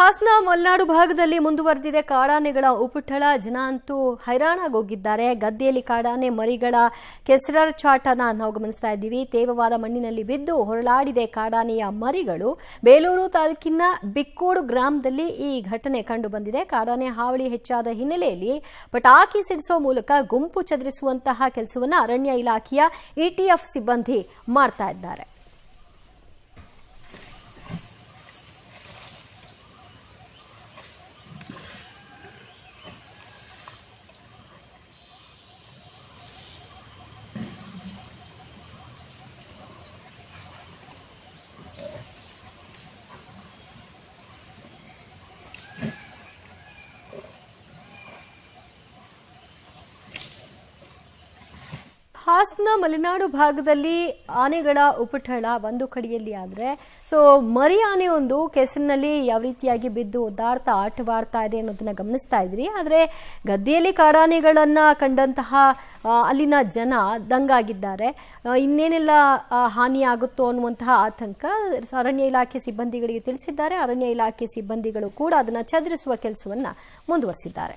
ಹಾಸನ ಮಲೆನಾಡು ಭಾಗದಲ್ಲಿ ಮುಂದುವರೆದಿದೆ ಕಾಡಾನೆಗಳ ಉಪಟಳ ಜನ ಅಂತೂ ಹೈರಾಣಾಗೋಗಿದ್ದಾರೆ ಗದ್ದೆಯಲ್ಲಿ ಕಾಡಾನೆ ಮರಿಗಳ ಕೆಸರ ಚಾಟನ ನಾವು ಗಮನಿಸ್ತಾ ಇದ್ದೀವಿ ತೇವವಾದ ಮಣ್ಣಿನಲ್ಲಿ ಬಿದ್ದು ಹೊರಳಾಡಿದೆ ಕಾಡಾನೆಯ ಮರಿಗಳು ಬೇಲೂರು ತಾಲೂಕಿನ ಬಿಕ್ಕೋಡು ಗ್ರಾಮದಲ್ಲಿ ಈ ಘಟನೆ ಕಂಡು ಕಾಡಾನೆ ಹಾವಳಿ ಹೆಚ್ಚಾದ ಹಿನ್ನೆಲೆಯಲ್ಲಿ ಪಟಾಕಿ ಸಿಡಿಸುವ ಮೂಲಕ ಗುಂಪು ಚದುರಿಸುವಂತಹ ಕೆಲಸವನ್ನು ಅರಣ್ಯ ಇಲಾಖೆಯ ಇಟಿಎಫ್ ಸಿಬ್ಬಂದಿ ಮಾಡ್ತಾ ಇದ್ದಾರೆ ಹಾಸನ ಮಲೆನಾಡು ಭಾಗದಲ್ಲಿ ಆನೆಗಳ ಉಪಟಳ ಒಂದು ಕಡೆಯಲ್ಲಿ ಆದರೆ ಸೊ ಮರಿ ಆನೆ ಒಂದು ಕೆಸರಿನಲ್ಲಿ ಯಾವ ರೀತಿಯಾಗಿ ಬಿದ್ದು ಒದ್ದಾಡ್ತಾ ಆಟವಾಡ್ತಾ ಇದೆ ಅನ್ನೋದನ್ನ ಗಮನಿಸ್ತಾ ಇದ್ರಿ ಆದರೆ ಗದ್ದೆಯಲ್ಲಿ ಕಾಡಾನೆಗಳನ್ನು ಕಂಡಂತಹ ಅಲ್ಲಿನ ಜನ ದಂಗಾಗಿದ್ದಾರೆ ಇನ್ನೇನೆಲ್ಲ ಹಾನಿಯಾಗುತ್ತೋ ಅನ್ನುವಂತಹ ಆತಂಕ ಅರಣ್ಯ ಇಲಾಖೆ ಸಿಬ್ಬಂದಿಗಳಿಗೆ ತಿಳಿಸಿದ್ದಾರೆ ಅರಣ್ಯ ಇಲಾಖೆ ಸಿಬ್ಬಂದಿಗಳು ಕೂಡ ಅದನ್ನು ಚದುರಿಸುವ ಕೆಲಸವನ್ನು ಮುಂದುವರಿಸಿದ್ದಾರೆ